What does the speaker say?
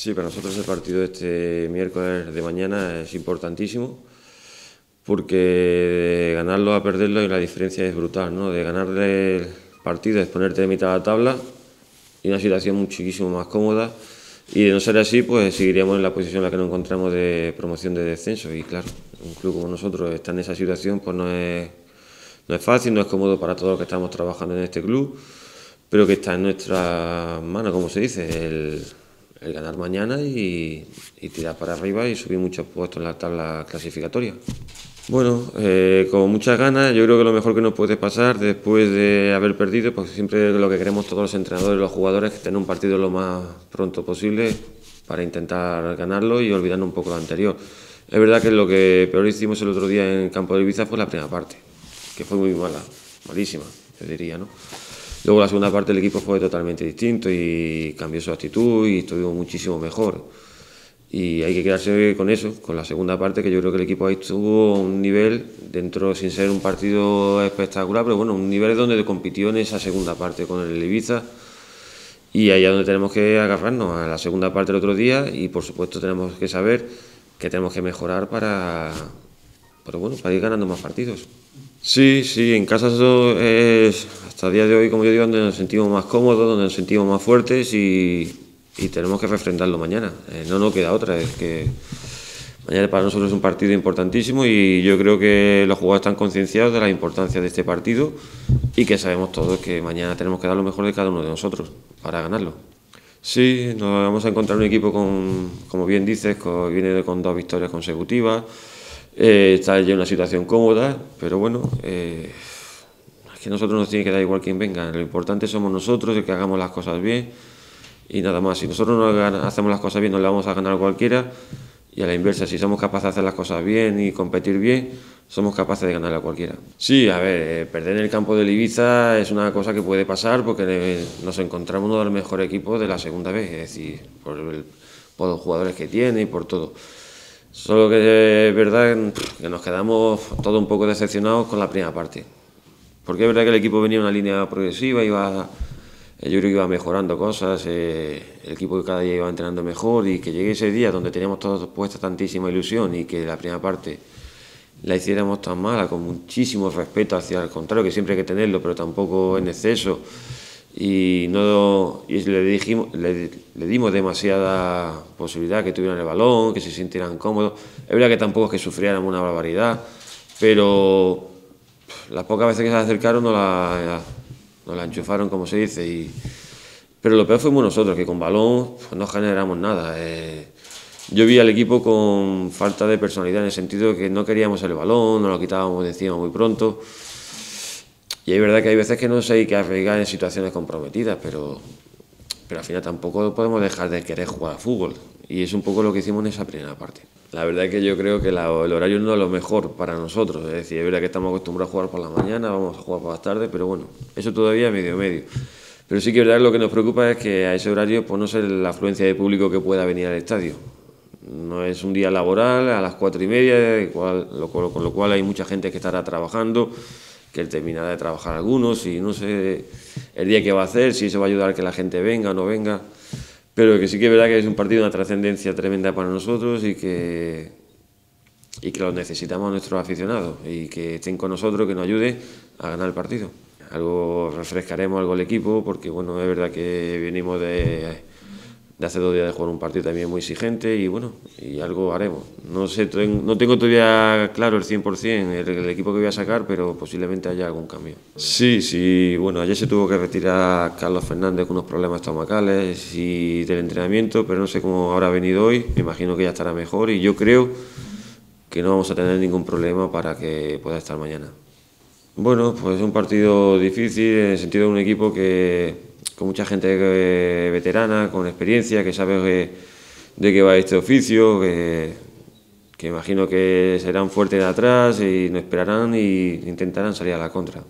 Sí, para nosotros el partido este miércoles de mañana es importantísimo porque de ganarlo a perderlo y la diferencia es brutal, ¿no? De ganar el partido es ponerte de mitad de la tabla y una situación muchísimo más cómoda y de no ser así pues seguiríamos en la posición en la que nos encontramos de promoción de descenso y claro, un club como nosotros está en esa situación pues no es, no es fácil, no es cómodo para todos los que estamos trabajando en este club pero que está en nuestra mano, como se dice, el el ganar mañana y, tirar para arriba y subir muchos puestos en la tabla clasificatoria. Bueno, eh, con muchas ganas, yo creo que lo mejor que nos puede pasar después de haber perdido, porque siempre lo que queremos todos los entrenadores y los jugadores es tener un partido lo más pronto posible para intentar ganarlo y olvidando un poco lo anterior. Es verdad que lo que peor hicimos el otro día en campo de Ibiza fue la primera parte, que fue muy mala, malísima, te diría, ¿no? Luego la segunda parte del equipo fue totalmente distinto y cambió su actitud y estuvo muchísimo mejor. Y hay que quedarse con eso, con la segunda parte, que yo creo que el equipo ahí tuvo un nivel, dentro sin ser un partido espectacular, pero bueno, un nivel donde compitió en esa segunda parte con el Ibiza. Y ahí es donde tenemos que agarrarnos, a la segunda parte del otro día, y por supuesto tenemos que saber que tenemos que mejorar para, pero bueno, para ir ganando más partidos. Sí, sí, en casa es hasta el día de hoy, como yo digo, donde nos sentimos más cómodos, donde nos sentimos más fuertes y, tenemos que refrendarlo mañana. Eh, no nos queda otra, es que mañana para nosotros es un partido importantísimo y yo creo que los jugadores están concienciados de la importancia de este partido y que sabemos todos que mañana tenemos que dar lo mejor de cada uno de nosotros para ganarlo. Sí, nos vamos a encontrar un equipo con, como bien dices, viene con dos victorias consecutivas. Eh, está ya en una situación cómoda, pero bueno, eh, es que a nosotros nos tiene que dar igual quien venga. Lo importante somos nosotros, el que hagamos las cosas bien y nada más. Si nosotros no hacemos las cosas bien, no le vamos a ganar a cualquiera. Y a la inversa, si somos capaces de hacer las cosas bien y competir bien, somos capaces de ganar a cualquiera. Sí, a ver, eh, perder en el campo de Ibiza es una cosa que puede pasar porque nos encontramos uno de los mejores equipos de la segunda vez, es decir, por los jugadores que tiene y por todo. Solo que eh, es verdad que nos quedamos todos un poco decepcionados con la primera parte. Porque es verdad que el equipo venía en una línea progresiva, iba, eh, yo creo que iba mejorando cosas, eh, el equipo cada día iba entrenando mejor y que llegue ese día donde teníamos todos puesta tantísima ilusión y que la primera parte la hiciéramos tan mala, con muchísimo respeto hacia el contrario, que siempre hay que tenerlo, pero tampoco en exceso y no y le, le, dimos demasiada posibilidad que tuvieran el balón, que se sintieran cómodos. Es verdad que tampoco es que sufrieran una barbaridad, pero las pocas veces que se acercaron no la, no la enchufaron, como se dice. Y, pero lo peor fuimos nosotros, que con balón pues, no generamos nada. Eh, yo vi al equipo con falta de personalidad en el sentido de que no queríamos el balón, no lo quitábamos decíamos muy pronto. Y es verdad que hay veces que no sé hay que en situaciones comprometidas, pero, pero al final tampoco podemos dejar de querer jugar a fútbol. Y es un poco lo que hicimos en esa primera parte. La verdad es que yo creo que el horario no es lo mejor para nosotros. Es decir, es verdad que estamos acostumbrados a jugar por la mañana, vamos a jugar por la tarde, pero bueno, eso todavía es medio medio. Pero sí que verdad lo que nos preocupa es que a ese horario pues, no sé la afluencia de público que pueda venir al estadio. No es un día laboral a las cuatro y media, con lo cual hay mucha gente que estará trabajando que él terminará de trabajar algunos y no sé el día que va a hacer, si eso va a ayudar a que la gente venga o no venga. Pero que sí que es verdad que es un partido de una trascendencia tremenda para nosotros y que, y que lo necesitamos a nuestros aficionados y que estén con nosotros, que nos ayude a ganar el partido. Algo refrescaremos algo el equipo porque bueno, es verdad que venimos de de hace dos días de jugar un partido también muy exigente y bueno, y algo haremos. No sé, no tengo todavía claro el 100% el, equipo que voy a sacar, pero posiblemente haya algún cambio. Sí, sí, bueno, ayer se tuvo que retirar Carlos Fernández con unos problemas estomacales y del entrenamiento, pero no sé cómo habrá venido hoy, me imagino que ya estará mejor y yo creo que no vamos a tener ningún problema para que pueda estar mañana. Bueno, pues es un partido difícil en el sentido de un equipo que con mucha gente eh, veterana, con experiencia, que sabe eh, de qué va este oficio, que, que, imagino que serán fuertes de atrás y no esperarán e intentarán salir a la contra.